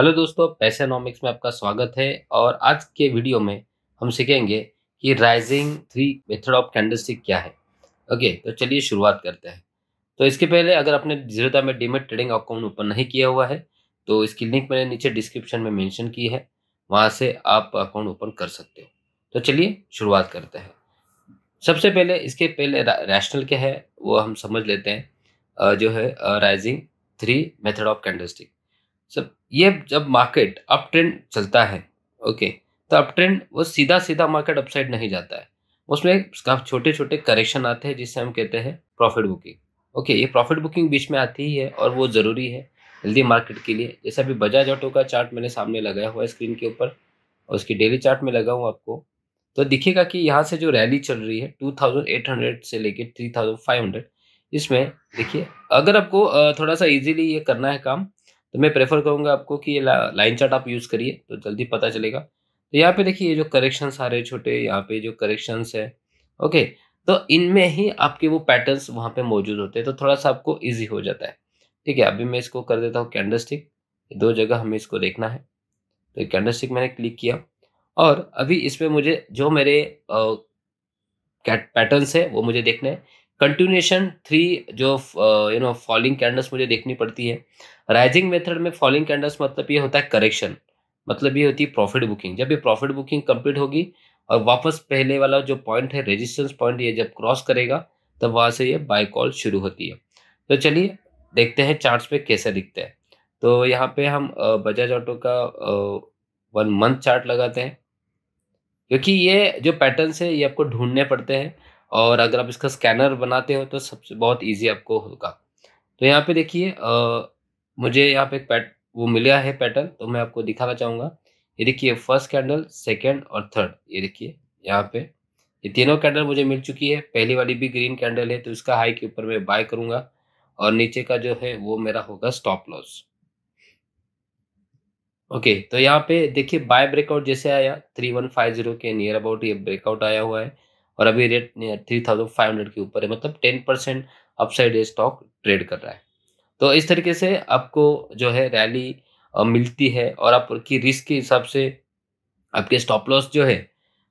hello दोस्तों पैसे economics में आपका स्वागत है और आज के वीडियो में हम सीखेंगे कि rising three method of candlestick क्या है ओके तो चलिए शुरुआत करते हैं तो इसके पहले अगर आपने जीरोदा में डीमेट ट्रेडिंग अकाउंट ओपन नहीं किया हुआ है तो इसकी लिंक मैंने नीचे डिस्क्रिप्शन में मैंशन की है वहाँ से आप अकाउंट ओपन कर सकते हो तो चलिए शुरुआत करते हैं सबसे पहले इसके पहले रैशनल क्या है वो हम समझ लेते हैं जो है rising three method of candlestick सब ये जब मार्केट अप ट्रेंड चलता है ओके तो अप ट्रेंड वो सीधा सीधा मार्केट अपसाइड नहीं जाता है उसमें काफ़ी छोटे छोटे करेक्शन आते हैं जिससे हम कहते हैं प्रॉफिट बुकिंग ओके ये प्रॉफिट बुकिंग बीच में आती ही है और वो ज़रूरी है हेल्दी मार्केट के लिए जैसा अभी बजाज ऑटो का चार्ट मैंने सामने लगाया हुआ है स्क्रीन के ऊपर और उसकी डेली चार्ट में लगा हूँ आपको तो दिखेगा कि यहाँ से जो रैली चल रही है 2800 से लेके 3500 इसमें देखिए अगर आपको थोड़ा सा इजीली ये करना है काम तो मैं प्रेफर करूंगा आपको कि ये लाइन चार्ट आप यूज़ करिए तो जल्दी पता चलेगा तो यहाँ पे देखिए जो करेक्शन आ रहे छोटे यहाँ पे जो करेक्शंस है ओके तो इनमें ही आपके वो पैटर्न्स वहाँ पे मौजूद होते हैं तो थोड़ा सा आपको ईजी हो जाता है ठीक है अभी मैं इसको कर देता हूँ कैंडल स्टिक दो जगह हमें इसको देखना है तो कैंडल स्टिक मैंने क्लिक किया और अभी इसमें मुझे जो मेरे पैटर्न्स है वो मुझे देखना है कंटिन्यूएशन थ्री जो यू नो फॉलिंग कैंडल्स मुझे देखनी पड़ती है राइजिंग मेथड में फॉलिंग कैंडल्स मतलब ये होता है करेक्शन मतलब ये होती है प्रॉफिट बुकिंग जब ये प्रॉफिट बुकिंग कंप्लीट होगी और वापस पहले वाला जो पॉइंट है रेजिस्टेंस पॉइंट ये जब क्रॉस करेगा तब वहाँ से ये बाय कॉल शुरू होती है तो चलिए देखते हैं चार्ट्स पे कैसे दिखते हैं तो यहाँ पे हम बजाज uh, ऑटो का वन मंथ चार्ट लगाते हैं क्योंकि ये जो पैटर्न्स है ये आपको ढूंढने पड़ते हैं और अगर आप इसका स्कैनर बनाते हो तो सबसे बहुत ईजी आपको होगा तो यहाँ पे देखिए मुझे यहाँ पे पैट वो मिला है पैटर्न तो मैं आपको दिखाना चाहूँगा ये देखिए फर्स्ट कैंडल सेकेंड और थर्ड ये देखिए यहाँ पे ये तीनों कैंडल मुझे मिल चुकी है पहली वाली भी ग्रीन कैंडल है तो इसका हाई के ऊपर मैं बाय करूँगा और नीचे का जो है वो मेरा होगा स्टॉप लॉस ओके तो यहाँ पे देखिए बाय ब्रेकआउट जैसे आया थ्री वन फाइव जीरो के नियर अबाउट ये ब्रेकआउट आया हुआ है और अभी rate three thousand five hundred के ऊपर है मतलब ten percent upside stock trade कर रहा है तो इस तरीके से आपको जो है रैली मिलती है और आपकी रिस्क के हिसाब से आपके स्टॉप लॉस जो है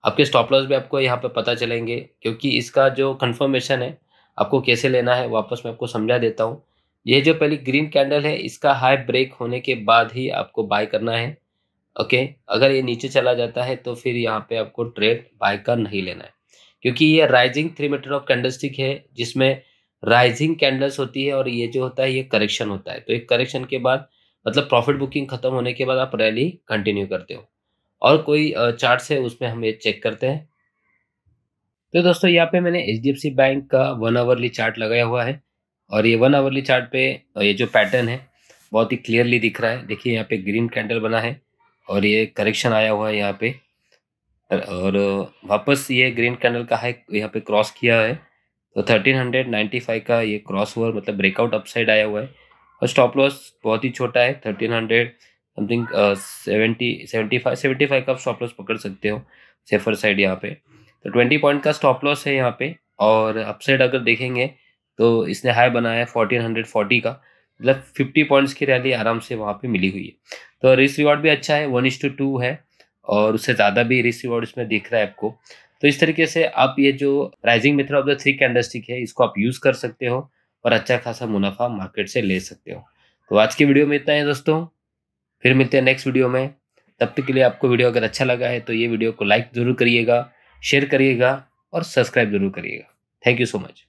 आपके स्टॉप लॉस भी आपको यहाँ पर पता चलेंगे क्योंकि इसका जो कन्फर्मेशन है आपको कैसे लेना है वापस मैं आपको समझा देता हूँ ये जो पहली ग्रीन कैंडल है इसका हाई ब्रेक होने के बाद ही आपको बाय करना है ओके अगर ये नीचे चला जाता है तो फिर यहाँ पे आपको ट्रेड बाय का नहीं लेना है क्योंकि ये rising three methods of candlestick है जिसमें राइजिंग कैंडल्स होती है और ये जो होता है ये करेक्शन होता है तो एक करेक्शन के बाद मतलब प्रॉफिट बुकिंग खत्म होने के बाद आप रैली कंटिन्यू करते हो और कोई चार्ट है उसमें हम ये चेक करते हैं तो दोस्तों यहाँ पे मैंने एच बैंक का वन आवरली चार्ट लगाया हुआ है और ये वन आवरली चार्ट पे ये जो पैटर्न है बहुत ही क्लियरली दिख रहा है देखिए यहाँ पे ग्रीन कैंडल बना है और ये करेक्शन आया हुआ है यहाँ पे और वापस ये ग्रीन कैंडल का हाई यहाँ पे क्रॉस किया है तो 1395 का ये क्रॉस ओवर मतलब ब्रेकआउट अपसाइड आया हुआ है और स्टॉप लॉस बहुत ही छोटा है 1300 something seventy seventy five seventy five का स्टॉप लॉस पकड़ सकते हो सेफर साइड यहाँ पे तो ट्वेंटी पॉइंट का स्टॉप लॉस है यहाँ पे और अपसाइड अगर देखेंगे तो इसने हाई बनाया है फोर्टीन हंड्रेड फोर्टी का मतलब फिफ्टी पॉइंट्स की रैली आराम से वहाँ पे मिली हुई है तो रिस्क रिवॉर्ड भी अच्छा है वन इज टू टू है और उससे ज़्यादा भी रिस्क रिवॉर्ड इसमें दिख रहा है आपको तो इस तरीके से आप ये जो rising method of the three candlestick है इसको आप यूज़ कर सकते हो और अच्छा खासा मुनाफा मार्केट से ले सकते हो तो आज की वीडियो में इतना है दोस्तों फिर मिलते हैं नेक्स्ट वीडियो में तब तक के लिए आपको वीडियो अगर अच्छा लगा है तो ये वीडियो को लाइक ज़रूर करिएगा शेयर करिएगा और सब्सक्राइब ज़रूर करिएगा थैंक यू सो मच